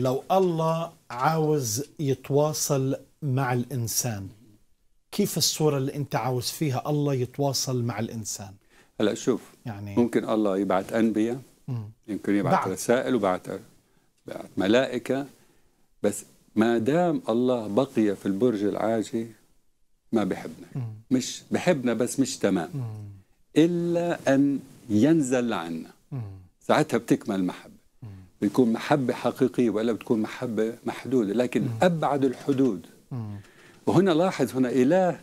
لو الله عاوز يتواصل مع الإنسان كيف الصورة اللي أنت عاوز فيها الله يتواصل مع الإنسان هلا شوف يعني ممكن الله يبعث أنبياء يمكن يبعث بعد. رسائل وبعث بعت ملائكة بس ما دام الله بقي في البرج العاجي ما بحبنا مم. مش بحبنا بس مش تمام مم. إلا أن ينزل عنا ساعتها بتكمل المحبة بيكون محبة حقيقية ولا بتكون محبة محدودة لكن مم. أبعد الحدود مم. وهنا لاحظ هنا إله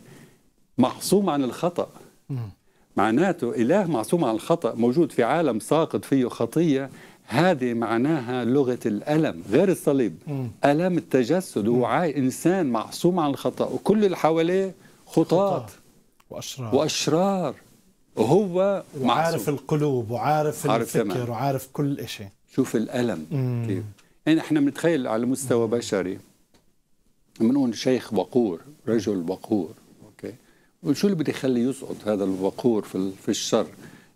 معصوم عن الخطأ مم. معناته إله معصوم عن الخطأ موجود في عالم ساقط فيه خطية هذه معناها لغة الألم غير الصليب مم. ألم التجسد وعاي إنسان معصوم عن الخطأ وكل اللي حواليه خطاة وأشرار وأشرار وهو وعارف القلوب وعارف الفكر وعارف كل شيء شوف الالم كيف يعني احنا بنتخيل على مستوى بشري بنقول شيخ وقور رجل وقور اوكي وشو اللي بده يخليه يسقط هذا الوقور في في الشر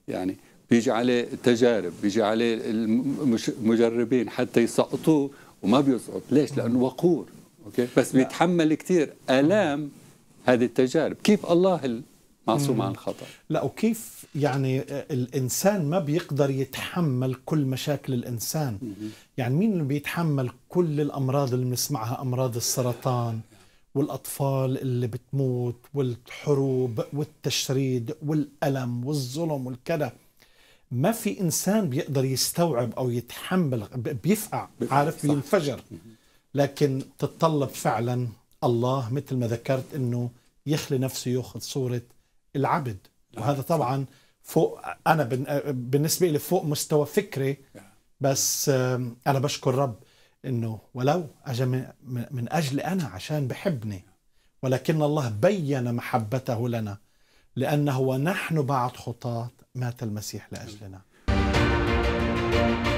يعني بيجي عليه تجارب بيجي عليه المجربين حتى يسقطوه وما بيسقط ليش لانه وقور اوكي بس بيتحمل كثير الام هذه التجارب كيف الله معصوم عن الخطا لا وكيف يعني الانسان ما بيقدر يتحمل كل مشاكل الانسان يعني مين اللي بيتحمل كل الامراض اللي بنسمعها امراض السرطان والاطفال اللي بتموت والحروب والتشريد والالم والظلم والكذا ما في انسان بيقدر يستوعب او يتحمل بيفقع عارف بينفجر لكن تتطلب فعلا الله مثل ما ذكرت انه يخلي نفسه ياخذ صوره العبد نعم. وهذا طبعا فوق انا بالنسبه لي فوق مستوى فكري نعم. بس انا بشكر رب انه ولو اجى من اجل انا عشان بحبني ولكن الله بين محبته لنا لانه ونحن بعد خطاة مات المسيح لاجلنا نعم.